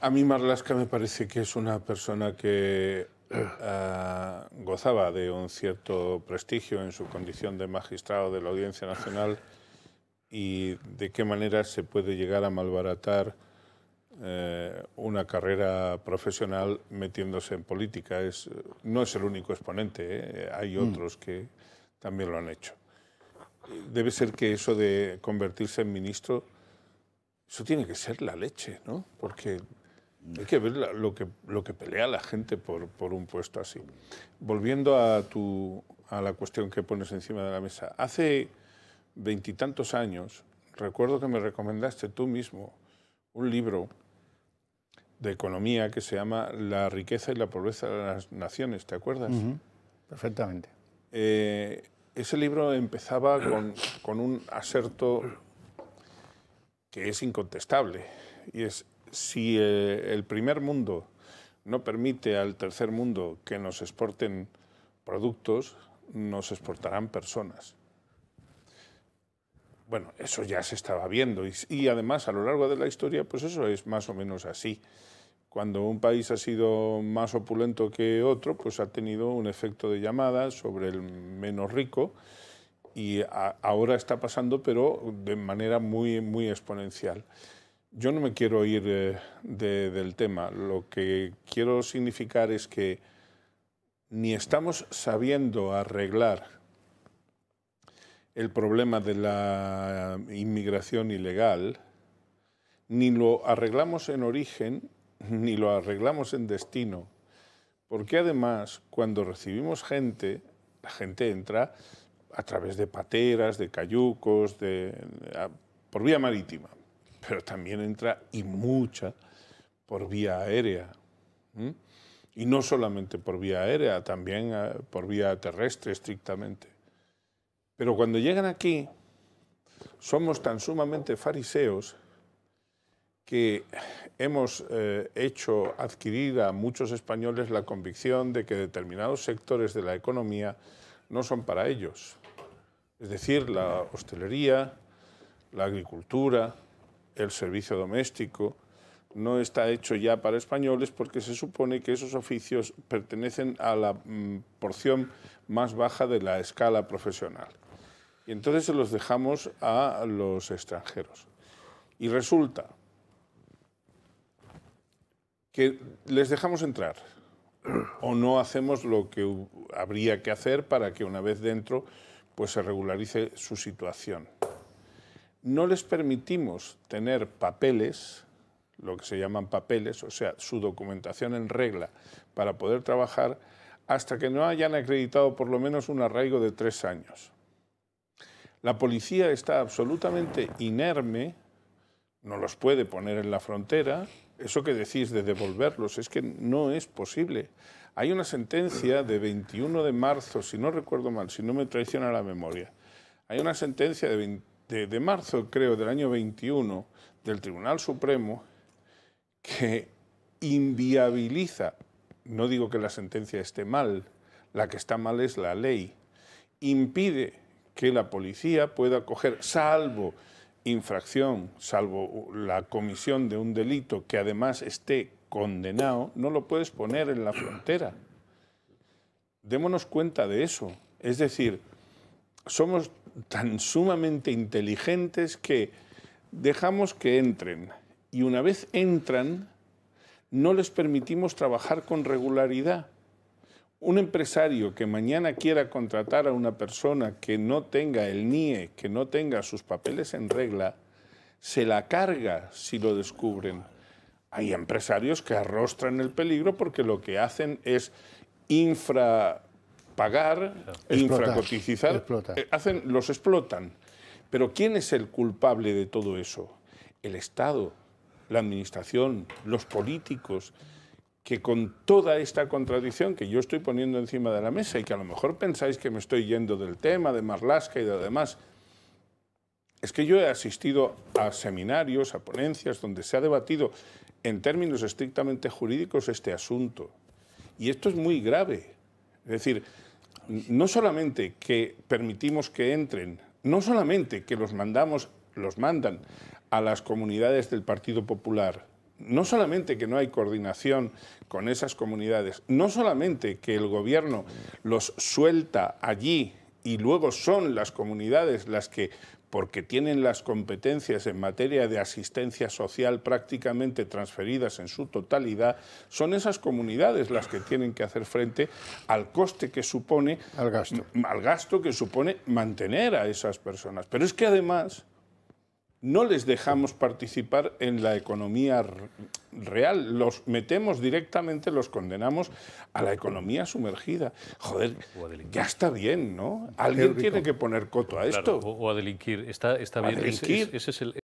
A mí Marlaska me parece que es una persona que eh, gozaba de un cierto prestigio en su condición de magistrado de la Audiencia Nacional y de qué manera se puede llegar a malbaratar eh, una carrera profesional metiéndose en política. Es, no es el único exponente, ¿eh? hay mm. otros que también lo han hecho. Debe ser que eso de convertirse en ministro, eso tiene que ser la leche, ¿no? Porque hay que ver lo que, lo que pelea la gente por, por un puesto así. Volviendo a, tu, a la cuestión que pones encima de la mesa, hace veintitantos años, recuerdo que me recomendaste tú mismo un libro de economía que se llama La riqueza y la pobreza de las naciones, ¿te acuerdas? Perfectamente. Eh, ese libro empezaba con, con un aserto que es incontestable y es si eh, el primer mundo no permite al tercer mundo que nos exporten productos, nos exportarán personas. Bueno, eso ya se estaba viendo y, además a lo largo de la historia, pues eso es más o menos así. Cuando un país ha sido más opulento que otro, pues ha tenido un efecto de llamada sobre el menos rico y ahora está pasando, pero de manera muy, muy exponencial. Yo no me quiero ir eh, del tema. Lo que quiero significar es que ni estamos sabiendo arreglar el problema de la inmigración ilegal, ni lo arreglamos en origen, ni lo arreglamos en destino. Porque además, cuando recibimos gente, la gente entra a través de pateras, de cayucos, por vía marítima pero también entra y mucha por vía aérea. Y no solamente por vía aérea, también eh, por vía terrestre estrictamente. Pero cuando llegan aquí, somos tan sumamente fariseos que hemos eh, hecho adquirir a muchos españoles la convicción de que determinados sectores de la economía no son para ellos. Es decir, la hostelería, la agricultura, el servicio doméstico, no está hecho ya para españoles porque se supone que esos oficios pertenecen a la mm, porción más baja de la escala profesional. Y entonces se los dejamos a los extranjeros. Y resulta que les dejamos entrar o no hacemos lo que habría que hacer para que una vez dentro pues se regularice su situación no les permitimos tener papeles, lo que se llaman papeles, o sea, su documentación en regla para poder trabajar hasta que no hayan acreditado por lo menos un arraigo de tres años. La policía está absolutamente inerme, no los puede poner en la frontera, eso que decís de devolverlos es que no es posible. Hay una sentencia de 21 de marzo, si no recuerdo mal, si no me traiciona la memoria, hay una sentencia de marzo de, marzo, creo, del año 21 del Tribunal Supremo que inviabiliza, no digo que la sentencia esté mal, la que está mal es la ley, impide que la policía pueda coger, salvo infracción, salvo la comisión de un delito que además esté condenado, no lo puedes poner en la frontera. Démonos cuenta de eso. Es decir, somos tan sumamente inteligentes que dejamos que entren y una vez entran no les permitimos trabajar con regularidad. Un empresario que mañana quiera contratar a una persona que no tenga el NIE, que no tenga sus papeles en regla, se la carga si lo descubren. Hay empresarios que arrostran el peligro porque lo que hacen es infra pagar, infracoticizar, eh, hacen, los explotan. Pero ¿quién es el culpable de todo eso? El Estado, la Administración, los políticos, que con toda esta contradicción que yo estoy poniendo encima de la mesa y que a lo mejor pensáis que me estoy yendo del tema de Marlaska y de demás, es que yo he asistido a seminarios, a ponencias, donde se ha debatido en términos estrictamente jurídicos este asunto. Y esto es muy grave. Es decir, no solamente que permitimos que entren, no solamente que los mandamos, los mandan a las comunidades del Partido Popular, no solamente que no hay coordinación con esas comunidades, no solamente que el gobierno los suelta allí y luego son las comunidades las que porque tienen las competencias en materia de asistencia social prácticamente transferidas en su totalidad, son esas comunidades las que tienen que hacer frente al coste que supone, al gasto, al gasto que supone mantener a esas personas. Pero es que además no les dejamos participar en la economía real, los metemos directamente, los condenamos a la economía sumergida. Joder, ya está bien, ¿no? Alguien tiene que poner coto a esto. o, a delinquir, está, está bien. es el...